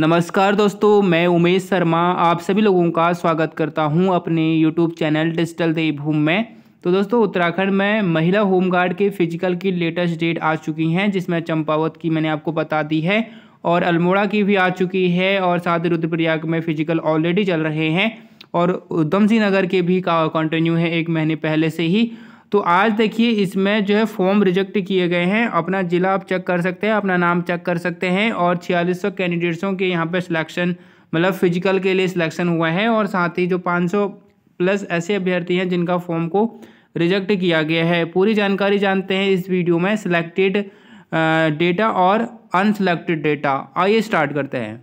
नमस्कार दोस्तों मैं उमेश शर्मा आप सभी लोगों का स्वागत करता हूं अपने यूट्यूब चैनल डिजिटल देवभूम में तो दोस्तों उत्तराखंड में महिला होमगार्ड के फिजिकल की लेटेस्ट डेट आ चुकी हैं जिसमें चंपावत की मैंने आपको बता दी है और अल्मोड़ा की भी आ चुकी है और साथ रुद्रप्रयाग में फिजिकल ऑलरेडी चल रहे हैं और उधम सिंह नगर के भी कंटिन्यू है एक महीने पहले से ही तो आज देखिए इसमें जो है फॉर्म रिजेक्ट किए गए हैं अपना ज़िला आप चेक कर सकते हैं अपना नाम चेक कर सकते हैं और छियालीस सौ कैंडिडेट्सों के यहाँ पर सिलेक्शन मतलब फिजिकल के लिए सिलेक्शन हुआ है और साथ ही जो पाँच प्लस ऐसे अभ्यर्थी हैं जिनका फॉर्म को रिजेक्ट किया गया है पूरी जानकारी जानते हैं इस वीडियो में सिलेक्टेड डेटा और अनसेलेक्टेड डेटा आइए स्टार्ट करते हैं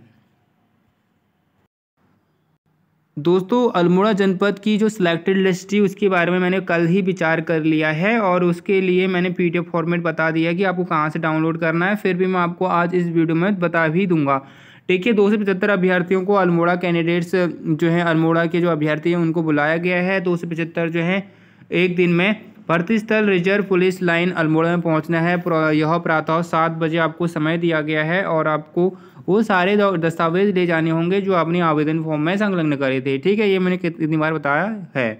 दोस्तों अल्मोड़ा जनपद की जो सिलेक्टेड लिस्ट थी उसके बारे में मैंने कल ही विचार कर लिया है और उसके लिए मैंने पीडीएफ फॉर्मेट बता दिया कि आपको कहाँ से डाउनलोड करना है फिर भी मैं आपको आज इस वीडियो में बता भी दूंगा ठीक है दो सौ पचहत्तर अभ्यर्थियों को अल्मोड़ा कैंडिडेट्स जो हैं अल्मोड़ा के जो अभ्यर्थी हैं उनको बुलाया गया है दो सौ पचहत्तर जो हैं एक दिन में स्थल रिजर्व पुलिस लाइन अल्मोड़ा में पहुंचना है यह प्रातः सात बजे आपको समय दिया गया है और आपको वो सारे दस्तावेज ले जाने होंगे जो आपने आवेदन फॉर्म में संलग्न करे थे ठीक है ये मैंने कितनी बार बताया है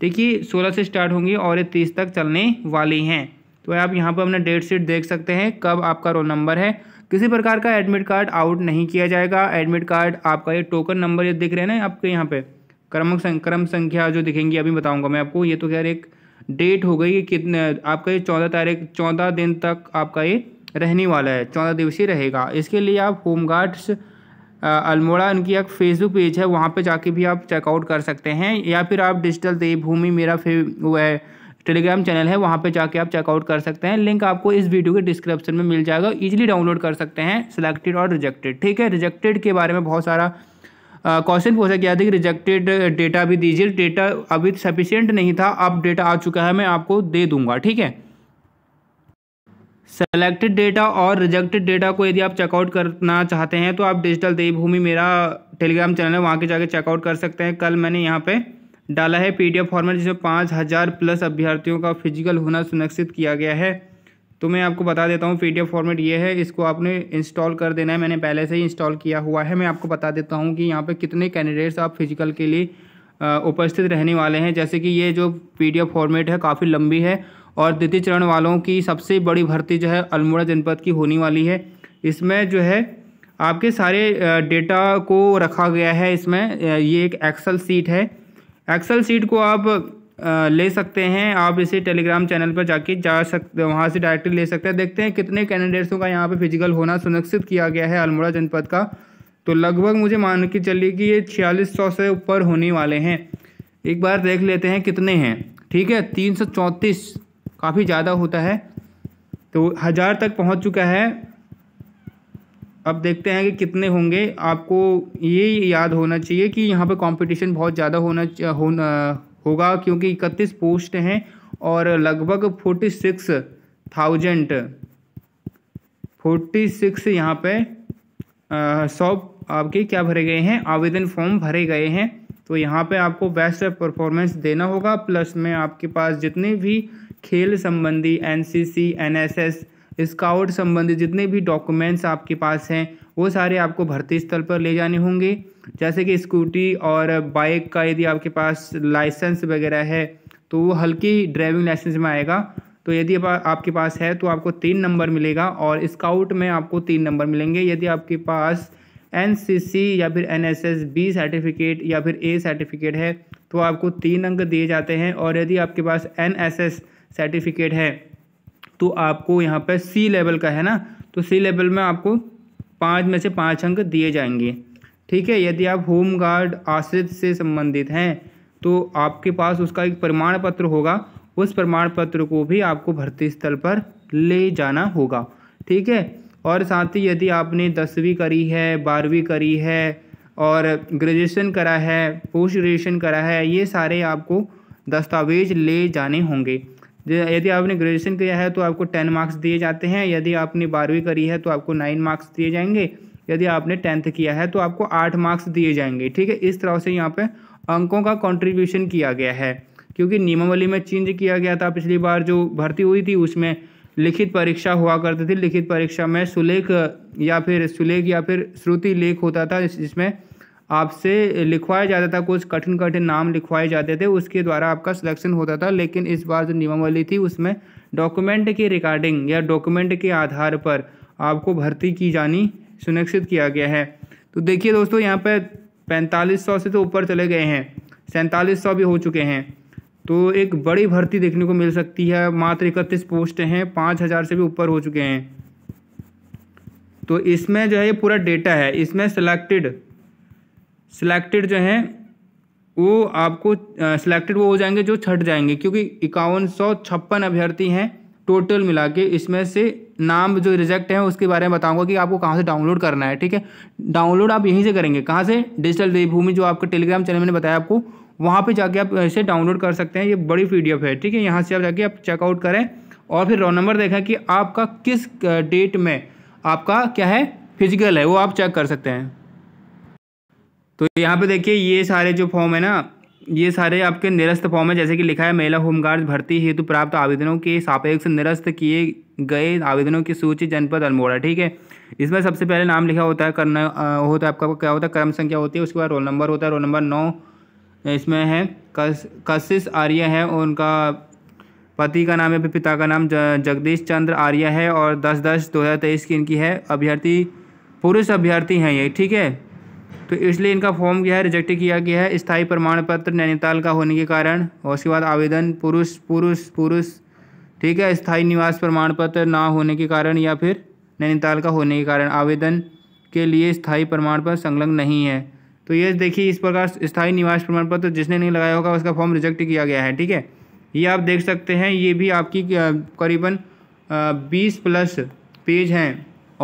देखिए सोलह से स्टार्ट होंगी और ये तीस तक चलने वाली हैं तो आप यहाँ पर अपना डेट शीट देख सकते हैं कब आपका रोल नंबर है किसी प्रकार का एडमिट कार्ड आउट नहीं किया जाएगा एडमिट कार्ड आपका ये टोकन नंबर ये दिख रहे हैं ना आपके यहाँ पे क्रम क्रम संख्या जो दिखेंगी अभी बताऊँगा मैं आपको ये तो खैर एक डेट हो गई कितने आपका ये चौदह तारीख चौदह दिन तक आपका ये रहने वाला है चौदह दिवसीय रहेगा इसके लिए आप होम गार्ड्स अल्मोड़ा इनकी एक फेसबुक पेज है वहाँ पे जाके भी आप चेकआउट कर सकते हैं या फिर आप डिजिटल देवभूमि मेरा फे वो है टेलीग्राम चैनल है वहाँ पे जाके आप चेकआउट कर सकते हैं लिंक आपको इस वीडियो के डिस्क्रिप्शन में मिल जाएगा इजीली डाउनलोड कर सकते हैं सिलेक्टेड और रिजेक्टेड ठीक है रिजेक्टेड के बारे में बहुत सारा क्वेश्चन पूछा गया था कि रिजेक्टेड डेटा भी दीजिए डेटा अभी सफिशियंट नहीं था अब डेटा आ चुका है मैं आपको दे दूंगा ठीक है सेलेक्टेड डेटा और रिजेक्टेड डेटा को यदि आप चेकआउट करना चाहते हैं तो आप डिजिटल देवभूमि मेरा टेलीग्राम चैनल है वहाँ के जाके चेकआउट कर सकते हैं कल मैंने यहाँ पे डाला है पीडीएफ फॉर्मेट जिसमें पाँच हज़ार प्लस अभ्यर्थियों का फिजिकल होना सुनिश्चित किया गया है तो मैं आपको बता देता हूँ पीडीएफ फॉर्मेट ये है इसको आपने इंस्टॉल कर देना है मैंने पहले से ही इंस्टॉल किया हुआ है मैं आपको बता देता हूँ कि यहाँ पर कितने कैंडिडेट्स आप फिजिकल के लिए उपस्थित रहने वाले हैं जैसे कि ये जो पीडीएफ फॉर्मेट है काफ़ी लंबी है और द्वितीय चरण वालों की सबसे बड़ी भर्ती जो है अल्मोड़ा जनपद की होने वाली है इसमें जो है आपके सारे डेटा को रखा गया है इसमें ये एक एक्सल सीट है एक्सल सीट को आप ले सकते हैं आप इसे टेलीग्राम चैनल पर जाके जा सकते वहाँ से डायरेक्टली ले सकते हैं देखते हैं कितने कैंडिडेट्सों का यहाँ पर फिजिकल होना सुनिश्चित किया गया है अल्मोड़ा जनपद का तो लगभग मुझे मान के चलिए कि ये छियालीस सौ से ऊपर होने वाले हैं एक बार देख लेते हैं कितने हैं ठीक है तीन सौ चौंतीस काफ़ी ज़्यादा होता है तो हज़ार तक पहुँच चुका है अब देखते हैं कि कितने होंगे आपको ये याद होना चाहिए कि यहाँ पर कॉम्पिटिशन बहुत ज़्यादा होना होना होगा क्योंकि इकतीस पोस्ट हैं और लगभग forty six thousand forty six यहाँ पर सौ आपके क्या भरे गए हैं आवेदन फॉर्म भरे गए हैं तो यहाँ पे आपको बेस्ट परफॉर्मेंस देना होगा प्लस में आपके पास जितने भी खेल संबंधी एनसीसी एनएसएस स्काउट संबंधी जितने भी डॉक्यूमेंट्स आपके पास हैं वो सारे आपको भर्ती स्थल पर ले जाने होंगे जैसे कि स्कूटी और बाइक का यदि आपके पास लाइसेंस वगैरह है तो वो हल्की ड्राइविंग लाइसेंस में आएगा तो यदि आप आपके पास है तो आपको तीन नंबर मिलेगा और स्काउट में आपको तीन नंबर मिलेंगे यदि आपके पास एन या फिर एन बी सर्टिफिकेट या फिर ए सर्टिफिकेट है तो आपको तीन अंक दिए जाते हैं और यदि आपके पास एन सर्टिफिकेट है तो आपको यहाँ पर सी लेवल का है ना तो सी लेवल में आपको पाँच में से पाँच अंक दिए जाएंगे ठीक है यदि आप होम गार्ड आश्रित से संबंधित हैं तो आपके पास उसका एक प्रमाण पत्र होगा उस प्रमाण पत्र को भी आपको भर्ती स्थल पर ले जाना होगा ठीक है और साथ ही यदि आपने दसवीं करी है बारहवीं करी है और ग्रेजुएशन करा है पोस्ट ग्रेजुएशन करा है ये सारे आपको दस्तावेज ले जाने होंगे यदि आपने ग्रेजुएशन किया है तो आपको टेन मार्क्स दिए जाते हैं यदि आपने बारहवीं करी है तो आपको नाइन मार्क्स दिए जाएंगे यदि आपने टेंथ किया है तो आपको आठ मार्क्स दिए जाएंगे ठीक है इस तरह से यहाँ पे अंकों का कंट्रीब्यूशन किया गया है क्योंकि नियमावली में चेंज किया गया था पिछली बार जो भर्ती हुई थी उसमें लिखित परीक्षा हुआ करती थी लिखित परीक्षा में सुलेख या फिर सुलेख या फिर श्रुति लेख होता था जिसमें आपसे लिखवाया जाता था कुछ कठिन कठिन नाम लिखवाए जाते थे उसके द्वारा आपका सिलेक्शन होता था लेकिन इस बार जो नियमावली थी उसमें डॉक्यूमेंट की रिकॉर्डिंग या डॉक्यूमेंट के आधार पर आपको भर्ती की जानी सुनिश्चित किया गया है तो देखिए दोस्तों यहाँ पर पैंतालीस सौ से तो ऊपर चले गए हैं सैंतालीस सौ भी हो चुके हैं तो एक बड़ी भर्ती देखने को मिल सकती है मात्र इकतीस पोस्ट हैं पाँच हज़ार से भी ऊपर हो चुके हैं तो इसमें जो है ये पूरा डेटा है इसमें सिलेक्टेड सिलेक्टेड जो हैं वो आपको सिलेक्टेड वो हो जाएंगे जो छट जाएंगे क्योंकि इक्यावन सौ छप्पन अभ्यर्थी हैं टोटल मिला के इसमें से नाम जो रिजेक्ट है उसके बारे में बताऊंगा कि आपको कहाँ से डाउनलोड करना है ठीक है डाउनलोड आप यहीं से करेंगे कहाँ से डिजिटल देवभूमि जो आपके टेलीग्राम चैनल मैंने बताया आपको वहाँ पे जाके आप इसे डाउनलोड कर सकते हैं ये बड़ी पी है ठीक है यहाँ से आप जाके आप चेकआउट करें और फिर रोल नंबर देखें कि आपका किस डेट में आपका क्या है फिजिकल है वो आप चेक कर सकते हैं तो यहाँ पे देखिए ये सारे जो फॉर्म है ना ये सारे आपके निरस्त फॉर्म है जैसे कि लिखा है महिला होमगार्ड भर्ती हेतु प्राप्त आवेदनों के सापेक्ष निरस्त किए गए आवेदनों की सूची जनपद अल्मोड़ा ठीक है इसमें सबसे पहले नाम लिखा होता है करना होता है आपका क्या होता है क्रम संख्या होती है उसके बाद रोल नंबर होता है रोल नंबर नौ इसमें है कस कशिश आर्य है और उनका पति का नाम है पिता का नाम जगदीश चंद्र आर्य है और दस दस दो हज़ार तेईस की इनकी है अभ्यर्थी पुरुष अभ्यर्थी हैं ये ठीक है तो इसलिए इनका फॉर्म क्या है रिजेक्ट किया गया है स्थायी प्रमाण पत्र नैनीताल का होने के कारण और उसके बाद आवेदन पुरुष पुरुष पुरुष ठीक है स्थायी निवास प्रमाण पत्र ना होने के कारण या फिर नैनीताल का होने के कारण आवेदन के लिए स्थायी प्रमाण पत्र संलग्न नहीं है तो ये देखिए इस प्रकार स्थायी निवास प्रमाण पत्र जिसने नहीं लगाया होगा उसका फॉर्म रिजेक्ट किया गया है ठीक है ये आप देख सकते हैं ये भी आपकी करीबन बीस प्लस पेज हैं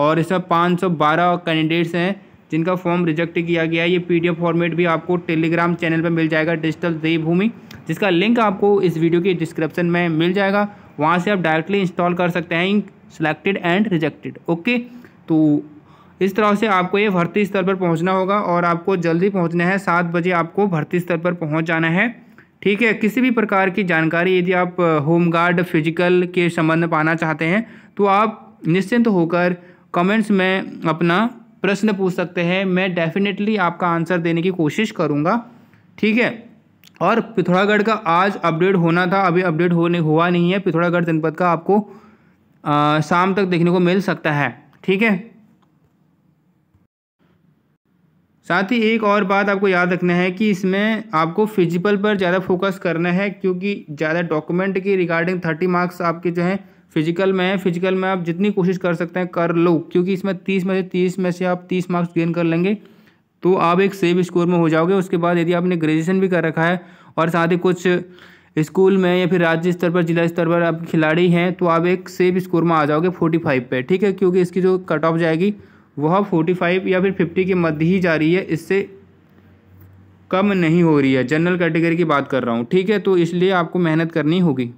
और इसमें पाँच सौ बारह कैंडिडेट्स हैं जिनका फॉर्म रिजेक्ट किया गया है ये पी फॉर्मेट भी आपको टेलीग्राम चैनल पर मिल जाएगा डिजिटल देवभूमि जिसका लिंक आपको इस वीडियो के डिस्क्रिप्शन में मिल जाएगा वहाँ से आप डायरेक्टली इंस्टॉल कर सकते हैं सिलेक्टेड एंड रिजेक्टेड ओके तो इस तरह से आपको ये भर्ती स्तर पर पहुंचना होगा और आपको जल्दी पहुंचना है सात बजे आपको भर्ती स्तर पर पहुंच जाना है ठीक है किसी भी प्रकार की जानकारी यदि आप होमगार्ड फिजिकल के संबंध में पाना चाहते हैं तो आप निश्चिंत होकर कमेंट्स में अपना प्रश्न पूछ सकते हैं मैं डेफिनेटली आपका आंसर देने की कोशिश करूँगा ठीक है और पिथौरागढ़ का आज अपडेट होना था अभी अपडेट होने हुआ नहीं है पिथौरागढ़ जनपद का आपको आ, शाम तक देखने को मिल सकता है ठीक है साथ ही एक और बात आपको याद रखना है कि इसमें आपको फिजिकल पर ज़्यादा फोकस करना है क्योंकि ज़्यादा डॉक्यूमेंट की रिगार्डिंग थर्टी मार्क्स आपके जो हैं फिजिकल में फिजिकल में आप जितनी कोशिश कर सकते हैं कर लो क्योंकि इसमें तीस में से तीस में से आप तीस मार्क्स गेन कर लेंगे तो आप एक सेम स्कोर में हो जाओगे उसके बाद यदि आपने ग्रेजुएशन भी कर रखा है और साथ ही कुछ स्कूल में या फिर राज्य स्तर पर जिला स्तर पर आप खिलाड़ी हैं तो आप एक सेफ स्कोर में आ जाओगे फोर्टी फाइव पे ठीक है क्योंकि इसकी जो कट ऑफ जाएगी वह फोर्टी फाइव या फिर फिफ्टी के मध्य ही जा रही है इससे कम नहीं हो रही है जनरल कैटेगरी की बात कर रहा हूँ ठीक है तो इसलिए आपको मेहनत करनी होगी